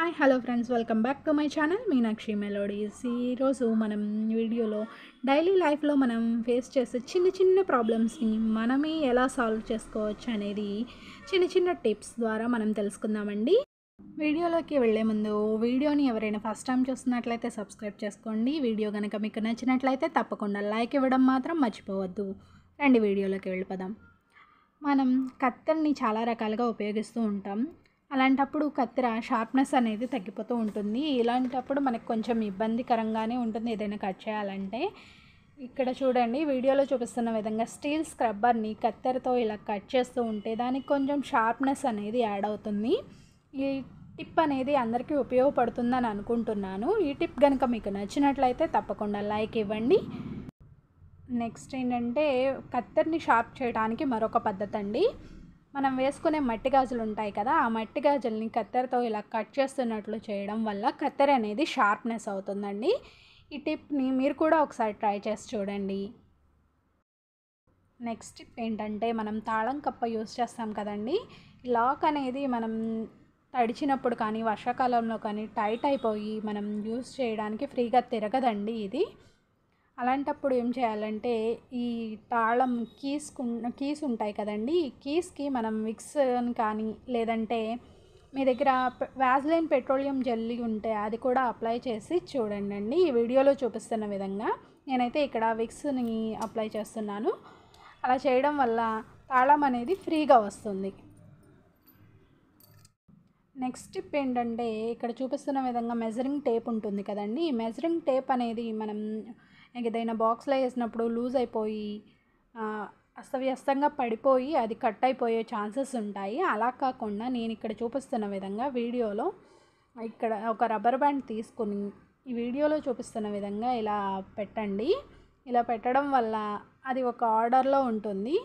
hi hello friends welcome back to my channel Meenakshi melodies ఈరోజు మనం వీడియోలో డైలీ లైఫ్లో మనం ఫేస్ చేసే చిన్న చిన్న ప్రాబ్లమ్స్ని మనమే ఎలా సాల్వ్ చేసుకోవచ్చు అనేది చిన్న చిన్న టిప్స్ ద్వారా మనం తెలుసుకుందామండి వీడియోలోకి వెళ్లే ముందు వీడియోని ఎవరైనా ఫస్ట్ టైం చూస్తున్నట్లయితే సబ్స్క్రైబ్ చేసుకోండి వీడియో కనుక మీకు నచ్చినట్లయితే తప్పకుండా లైక్ ఇవ్వడం మాత్రం మర్చిపోవద్దు రండి వీడియోలోకి వెళ్ళిపోదాం మనం కత్తెల్ని చాలా రకాలుగా ఉపయోగిస్తూ ఉంటాం అలాంటప్పుడు కత్తిర షార్ప్నెస్ అనేది తగ్గిపోతూ ఉంటుంది ఇలాంటప్పుడు మనకు కొంచెం ఇబ్బందికరంగానే ఉంటుంది ఏదైనా కట్ చేయాలంటే ఇక్కడ చూడండి వీడియోలో చూపిస్తున్న విధంగా స్టీల్ స్క్రబ్బర్ని కత్తెరతో ఇలా కట్ చేస్తూ ఉంటే దానికి కొంచెం షార్ప్నెస్ అనేది యాడ్ అవుతుంది ఈ టిప్ అనేది అందరికీ ఉపయోగపడుతుందని అనుకుంటున్నాను ఈ టిప్ కనుక మీకు నచ్చినట్లయితే తప్పకుండా లైక్ ఇవ్వండి నెక్స్ట్ ఏంటంటే కత్తెరని షార్ప్ చేయడానికి మరొక పద్ధతి అండి మనం వేసుకునే మట్టి గాజులు ఉంటాయి కదా ఆ మట్టి గాజుల్ని కత్తెరతో ఇలా కట్ చేస్తున్నట్లు చేయడం వల్ల కత్తెర అనేది షార్ప్నెస్ అవుతుందండి ఈ టిప్ని మీరు కూడా ఒకసారి ట్రై చేసి చూడండి నెక్స్ట్ టిప్ ఏంటంటే మనం తాళం కప్ప యూస్ చేస్తాం కదండి లాక్ అనేది మనం తడిచినప్పుడు కానీ వర్షాకాలంలో కానీ టైట్ అయిపోయి మనం యూస్ చేయడానికి ఫ్రీగా తిరగదండి ఇది అలాంటప్పుడు ఏం చేయాలంటే ఈ తాళం కీస్ కీస్ ఉంటాయి కదండి కీస్కి మనం విక్స్ని కానీ లేదంటే మీ దగ్గర వ్యాజ్లైన్ పెట్రోలియం జల్లి ఉంటే అది కూడా అప్లై చేసి చూడండి అండి ఈ వీడియోలో చూపిస్తున్న విధంగా నేనైతే ఇక్కడ విక్స్ని అప్లై చేస్తున్నాను అలా చేయడం వల్ల తాళం అనేది ఫ్రీగా వస్తుంది నెక్స్ట్ టిప్ ఏంటంటే ఇక్కడ చూపిస్తున్న విధంగా మెజరింగ్ టేప్ ఉంటుంది కదండి ఈ మెజరింగ్ టేప్ అనేది మనం నాకు ఏదైనా బాక్స్లో వేసినప్పుడు లూజ్ అయిపోయి అస్తవ్యస్తంగా పడిపోయి అది కట్ అయిపోయే ఛాన్సెస్ ఉంటాయి అలా కాకుండా నేను ఇక్కడ చూపిస్తున్న విధంగా వీడియోలో ఇక్కడ ఒక రబ్బర్ బ్యాండ్ తీసుకుని ఈ వీడియోలో చూపిస్తున్న విధంగా ఇలా పెట్టండి ఇలా పెట్టడం వల్ల అది ఒక ఆర్డర్లో ఉంటుంది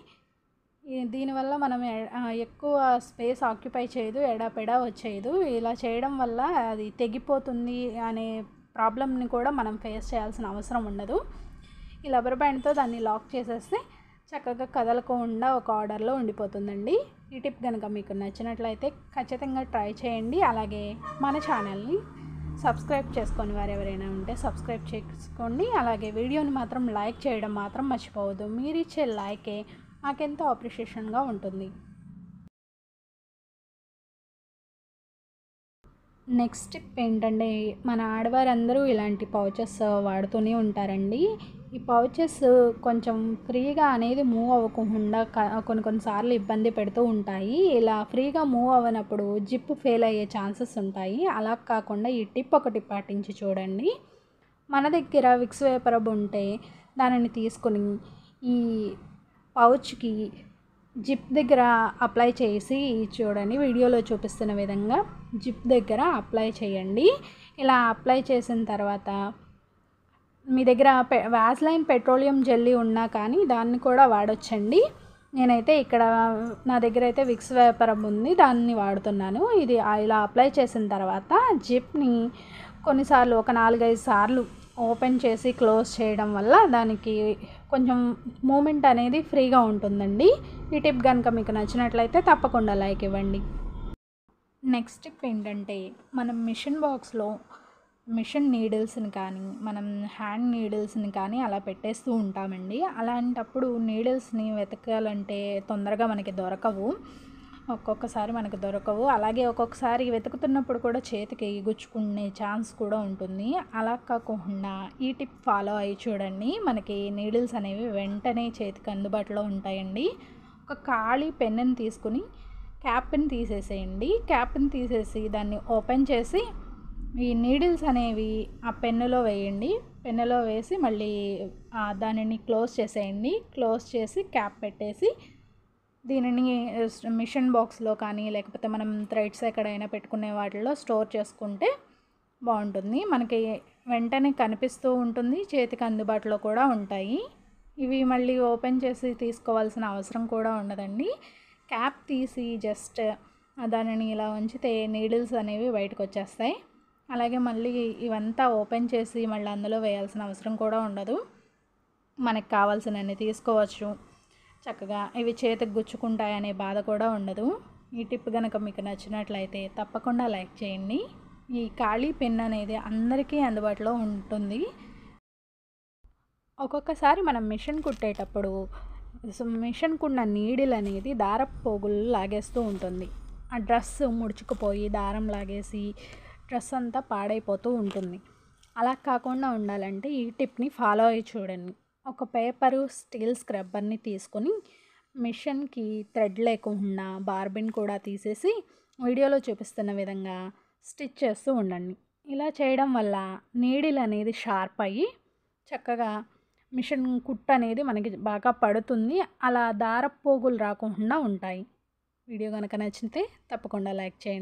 దీనివల్ల మనం ఎక్కువ స్పేస్ ఆక్యుపై చేయదు ఎడా పెడా వచ్చేయదు ఇలా చేయడం వల్ల అది తెగిపోతుంది అనే ప్రాబ్లమ్ని కూడా మనం ఫేస్ చేయాల్సిన అవసరం ఉండదు ఈ లబర్ బ్యాండ్తో దాన్ని లాక్ చేసేస్తే చక్కగా కదలకుండా ఒక ఆర్డర్లో ఉండిపోతుందండి ఈ టిప్ కనుక మీకు నచ్చినట్లయితే ఖచ్చితంగా ట్రై చేయండి అలాగే మన ఛానల్ని సబ్స్క్రైబ్ చేసుకొని వారు ఎవరైనా ఉంటే సబ్స్క్రైబ్ చేసుకోండి అలాగే వీడియోని మాత్రం లైక్ చేయడం మాత్రం మర్చిపోవద్దు మీరు ఇచ్చే లైకే మాకెంతో అప్రిషియేషన్గా ఉంటుంది నెక్స్ట్ టిప్ ఏంటంటే మన ఆడవారందరూ ఇలాంటి పౌచెస్ వాడుతూనే ఉంటారండి ఈ పౌచెస్ కొంచెం ఫ్రీగా అనేది మూవ్ అవ్వకుండా కొన్ని కొన్నిసార్లు ఇబ్బంది పెడుతూ ఉంటాయి ఇలా ఫ్రీగా మూవ్ అవ్వనప్పుడు జిప్ ఫెయిల్ అయ్యే ఛాన్సెస్ ఉంటాయి అలా కాకుండా ఈ టిప్ ఒకటి పాటించి చూడండి మన దగ్గర విక్స్ వేపరబ్ ఉంటే దానిని తీసుకుని ఈ పౌచ్కి జిప్ దగ్గర అప్లై చేసి చూడండి వీడియోలో చూపిస్తున్న విధంగా జిప్ దగ్గర అప్లై చేయండి ఇలా అప్లై చేసిన తర్వాత మీ దగ్గర పె వ్యాస్లైన్ పెట్రోలియం జెల్లీ ఉన్నా కానీ దాన్ని కూడా వాడొచ్చండి నేనైతే ఇక్కడ నా దగ్గర అయితే విక్స్ వ్యాపారం ఉంది దాన్ని వాడుతున్నాను ఇది ఇలా అప్లై చేసిన తర్వాత జిప్ని కొన్నిసార్లు ఒక నాలుగైదు సార్లు ఓపెన్ చేసి క్లోజ్ చేయడం వల్ల దానికి కొంచెం మూమెంట్ అనేది ఫ్రీగా ఉంటుందండి ఈ టిప్ కనుక మీకు నచ్చినట్లయితే తప్పకుండా లైక్ ఇవ్వండి నెక్స్ట్ టిప్ ఏంటంటే మనం మిషన్ బాక్స్లో మిషన్ నీడిల్స్ని కానీ మనం హ్యాండ్ నీడిల్స్ని కానీ అలా పెట్టేస్తూ ఉంటామండి అలాంటప్పుడు నీడిల్స్ని వెతకాలంటే తొందరగా మనకి దొరకవు ఒక్కొక్కసారి మనకు దొరకవు అలాగే ఒక్కొక్కసారి వెతుకుతున్నప్పుడు కూడా చేతికి గుచ్చుకునే ఛాన్స్ కూడా ఉంటుంది అలా కాకుండా ఈ టిప్ ఫాలో అయ్యి చూడండి మనకి నీడిల్స్ అనేవి వెంటనే చేతికి అందుబాటులో ఉంటాయండి ఒక ఖాళీ పెన్నుని తీసుకుని క్యాప్ని తీసేసేయండి క్యాప్ని తీసేసి దాన్ని ఓపెన్ చేసి ఈ నీడిల్స్ అనేవి ఆ పెన్నులో వేయండి పెన్నులో వేసి మళ్ళీ దానిని క్లోజ్ చేసేయండి క్లోజ్ చేసి క్యాప్ పెట్టేసి దీనిని మిషన్ బాక్స్లో కానీ లేకపోతే మనం థ్రెడ్స్ ఎక్కడైనా పెట్టుకునే వాటిలో స్టోర్ చేసుకుంటే బాగుంటుంది మనకి వెంటనే కనిపిస్తూ ఉంటుంది చేతికి అందుబాటులో కూడా ఉంటాయి ఇవి మళ్ళీ ఓపెన్ చేసి తీసుకోవాల్సిన అవసరం కూడా ఉండదండి క్యాప్ తీసి జస్ట్ దానిని ఇలా ఉంచితే నీడిల్స్ అనేవి బయటకు వచ్చేస్తాయి అలాగే మళ్ళీ ఇవంతా ఓపెన్ చేసి మళ్ళీ అందులో వేయాల్సిన అవసరం కూడా ఉండదు మనకు కావాల్సినన్ని తీసుకోవచ్చు చక్కగా ఇవి చేతికి గుచ్చుకుంటాయనే బాధ కూడా ఉండదు ఈ టిప్ కనుక మీకు నచ్చినట్లయితే తప్పకుండా లైక్ చేయండి ఈ ఖాళీ పెన్ అనేది అందరికీ అందుబాటులో ఉంటుంది ఒక్కొక్కసారి మనం మిషన్ కుట్టేటప్పుడు మిషన్కున్న నీడిల్ అనేది దార పోగులు లాగేస్తూ ఉంటుంది ఆ డ్రెస్ ముడుచుకుపోయి దారం లాగేసి డ్రెస్ అంతా పాడైపోతూ ఉంటుంది అలా కాకుండా ఉండాలంటే ఈ టిప్ని ఫాలో అయ్యి చూడండి ఒక పేపరు స్టీల్ స్క్రబ్బర్ని తీసుకొని మిషన్కి థ్రెడ్ లేకుండా బార్బిన్ కూడా తీసేసి వీడియోలో చూపిస్తున్న విధంగా స్టిచ్ చేస్తూ ఉండండి ఇలా చేయడం వల్ల నీడిల్ అనేది షార్ప్ అయ్యి చక్కగా మిషన్ కుట్ అనేది మనకి బాగా పడుతుంది అలా దారపోగులు పోగులు రాకుండా ఉంటాయి వీడియో కనుక నచ్చితే తప్పకుండా లైక్ చేయండి